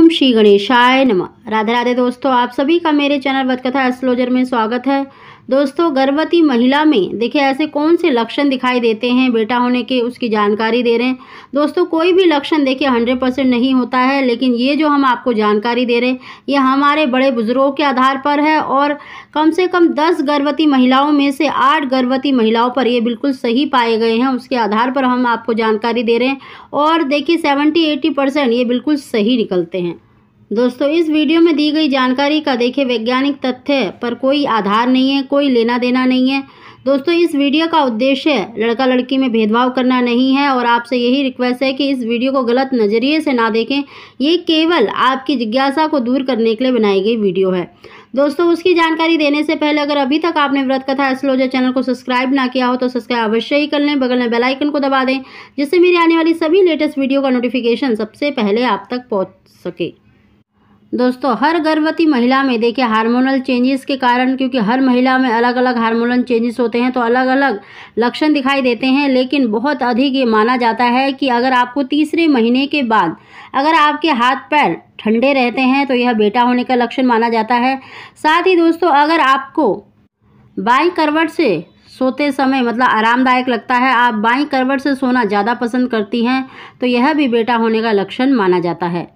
ओम श्री गणेशाय नमः राधे राधे दोस्तों आप सभी का मेरे चैनल बतकथा एस्ट्रोलॉजर में स्वागत है दोस्तों गर्भवती महिला में देखिए ऐसे कौन से लक्षण दिखाई देते हैं बेटा होने के उसकी जानकारी दे रहे हैं दोस्तों कोई भी लक्षण देखिए हंड्रेड परसेंट नहीं होता है लेकिन ये जो हम आपको जानकारी दे रहे हैं ये हमारे बड़े बुजुर्गों के आधार पर है और कम से कम दस गर्भवती महिलाओं में से आठ गर्भवती महिलाओं पर ये बिल्कुल सही पाए गए हैं उसके आधार पर हम आपको जानकारी दे रहे हैं और देखिए सेवेंटी एटी परसेंट ये बिल्कुल सही निकलते हैं दोस्तों इस वीडियो में दी गई जानकारी का देखिए वैज्ञानिक तथ्य पर कोई आधार नहीं है कोई लेना देना नहीं है दोस्तों इस वीडियो का उद्देश्य लड़का लड़की में भेदभाव करना नहीं है और आपसे यही रिक्वेस्ट है कि इस वीडियो को गलत नज़रिए से ना देखें ये केवल आपकी जिज्ञासा को दूर करने के लिए बनाई गई वीडियो है दोस्तों उसकी जानकारी देने से पहले अगर अभी तक आपने व्रत कथा एस्ट्रोलॉजर चैनल को सब्सक्राइब ना किया हो तो सब्सक्राइब अवश्य ही कर लें बगल में बेलाइकन को दबा दें जिससे मेरी आने वाली सभी लेटेस्ट वीडियो का नोटिफिकेशन सबसे पहले आप तक पहुँच सके दोस्तों हर गर्भवती महिला में देखिए हार्मोनल चेंजेस के कारण क्योंकि हर महिला में अलग अलग हार्मोनल चेंजेस होते हैं तो अलग अलग लक्षण दिखाई देते हैं लेकिन बहुत अधिक ये माना जाता है कि अगर आपको तीसरे महीने के बाद अगर आपके हाथ पैर ठंडे रहते हैं तो यह बेटा होने का लक्षण माना जाता है साथ ही दोस्तों अगर आपको बाई करवट से सोते समय मतलब आरामदायक लगता है आप बाई करवट से सोना ज़्यादा पसंद करती हैं तो यह भी बेटा होने का लक्षण माना जाता है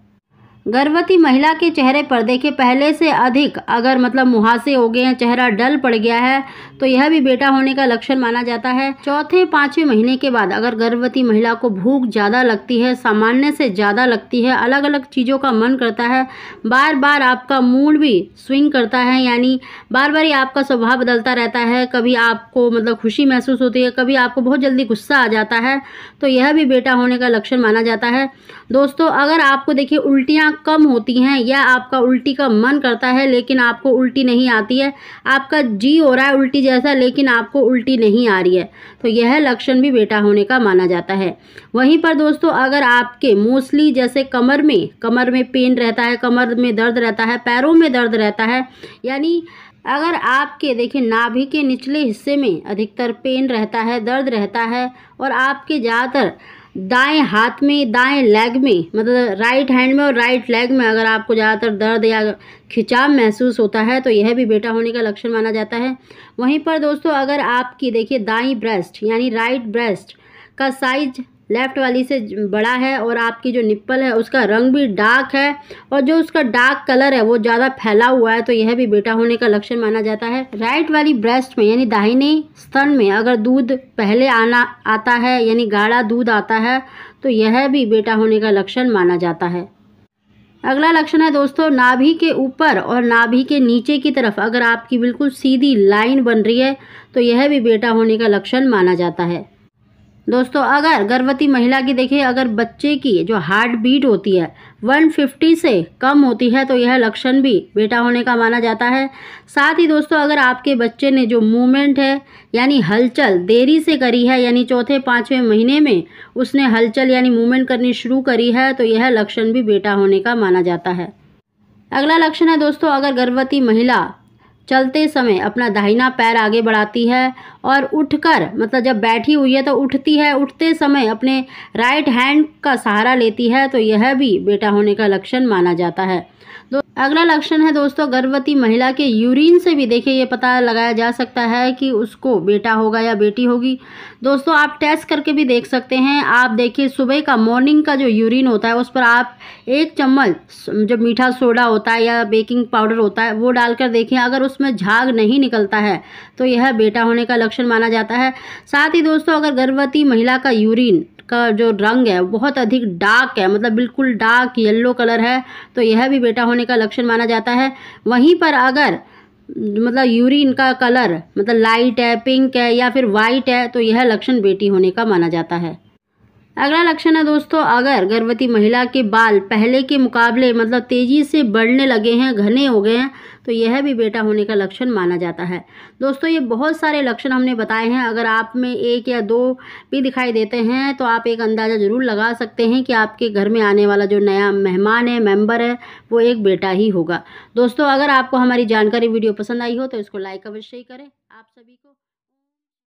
गर्भवती महिला के चेहरे पर देखिए पहले से अधिक अगर मतलब मुहासे हो गए हैं चेहरा डल पड़ गया है तो यह भी बेटा होने का लक्षण माना जाता है चौथे पाँचवें महीने के बाद अगर गर्भवती महिला को भूख ज़्यादा लगती है सामान्य से ज़्यादा लगती है अलग अलग चीज़ों का मन करता है बार बार आपका मूड भी स्विंग करता है यानी बार बार ही आपका स्वभाव बदलता रहता है कभी आपको मतलब खुशी महसूस होती है कभी आपको बहुत जल्दी गुस्सा आ जाता है तो यह भी बेटा होने का लक्षण माना जाता है दोस्तों अगर आपको देखिए उल्टियाँ कम होती हैं या आपका उल्टी का मन करता है लेकिन आपको उल्टी नहीं आती है आपका जी हो रहा है उल्टी जैसा लेकिन आपको उल्टी नहीं आ रही है तो यह लक्षण भी बेटा होने का माना जाता है वहीं पर दोस्तों अगर आपके मोस्टली जैसे कमर में कमर में पेन रहता है कमर में दर्द रहता है पैरों में दर्द रहता है यानी अगर आपके देखिए नाभि के निचले हिस्से में अधिकतर पेन रहता है दर्द रहता है और आपके ज़्यादातर दाएं हाथ में दाएं लेग में मतलब राइट हैंड में और राइट लेग में अगर आपको ज़्यादातर दर्द या खिंचाव महसूस होता है तो यह भी बेटा होने का लक्षण माना जाता है वहीं पर दोस्तों अगर आपकी देखिए दाई ब्रेस्ट यानी राइट ब्रेस्ट का साइज लेफ़्ट वाली से बड़ा है और आपकी जो निप्पल है उसका रंग भी डार्क है और जो उसका डार्क कलर है वो ज़्यादा फैला हुआ है तो यह भी बेटा होने का लक्षण माना जाता है राइट वाली ब्रेस्ट में यानी दाहिने स्तन में अगर दूध पहले आना आता है यानी गाढ़ा दूध आता है तो यह भी बेटा होने का लक्षण माना जाता है अगला लक्षण है दोस्तों नाभि के ऊपर और नाभि के नीचे की तरफ अगर आपकी बिल्कुल सीधी लाइन बन रही है तो यह भी बेटा होने का लक्षण माना जाता है दोस्तों अगर गर्भवती महिला की देखिए अगर बच्चे की जो हार्ट बीट होती है 150 से कम होती है तो यह लक्षण भी बेटा होने का माना जाता है साथ ही दोस्तों अगर आपके बच्चे ने जो मूवमेंट है यानी हलचल देरी से करी है यानी चौथे पाँचवें महीने में उसने हलचल यानी मूवमेंट करनी शुरू करी है तो यह लक्षण भी बेटा होने का माना जाता है अगला लक्षण है दोस्तों अगर गर्भवती महिला चलते समय अपना दाहिना पैर आगे बढ़ाती है और उठकर मतलब जब बैठी हुई है तो उठती है उठते समय अपने राइट हैंड का सहारा लेती है तो यह भी बेटा होने का लक्षण माना जाता है अगला लक्षण है दोस्तों गर्भवती महिला के यूरिन से भी देखिए ये पता लगाया जा सकता है कि उसको बेटा होगा या बेटी होगी दोस्तों आप टेस्ट करके भी देख सकते हैं आप देखिए सुबह का मॉर्निंग का जो यूरिन होता है उस पर आप एक चम्मच जो मीठा सोडा होता है या बेकिंग पाउडर होता है वो डालकर देखें अगर उसमें झाग नहीं निकलता है तो यह बेटा होने का लक्षण माना जाता है साथ ही दोस्तों अगर गर्भवती महिला का यूरिन का जो रंग है बहुत अधिक डार्क है मतलब बिल्कुल डार्क येल्लो कलर है तो यह भी बेटा होने का लक्षण माना जाता है वहीं पर अगर मतलब यूरिन का कलर मतलब लाइट है पिंक है या फिर वाइट है तो यह लक्षण बेटी होने का माना जाता है अगला लक्षण है दोस्तों अगर गर्भवती महिला के बाल पहले के मुकाबले मतलब तेज़ी से बढ़ने लगे हैं घने हो गए हैं तो यह भी बेटा होने का लक्षण माना जाता है दोस्तों ये बहुत सारे लक्षण हमने बताए हैं अगर आप में एक या दो भी दिखाई देते हैं तो आप एक अंदाज़ा ज़रूर लगा सकते हैं कि आपके घर में आने वाला जो नया मेहमान है मेम्बर है वो एक बेटा ही होगा दोस्तों अगर आपको हमारी जानकारी वीडियो पसंद आई हो तो इसको लाइक अवश्य ही करें आप सभी को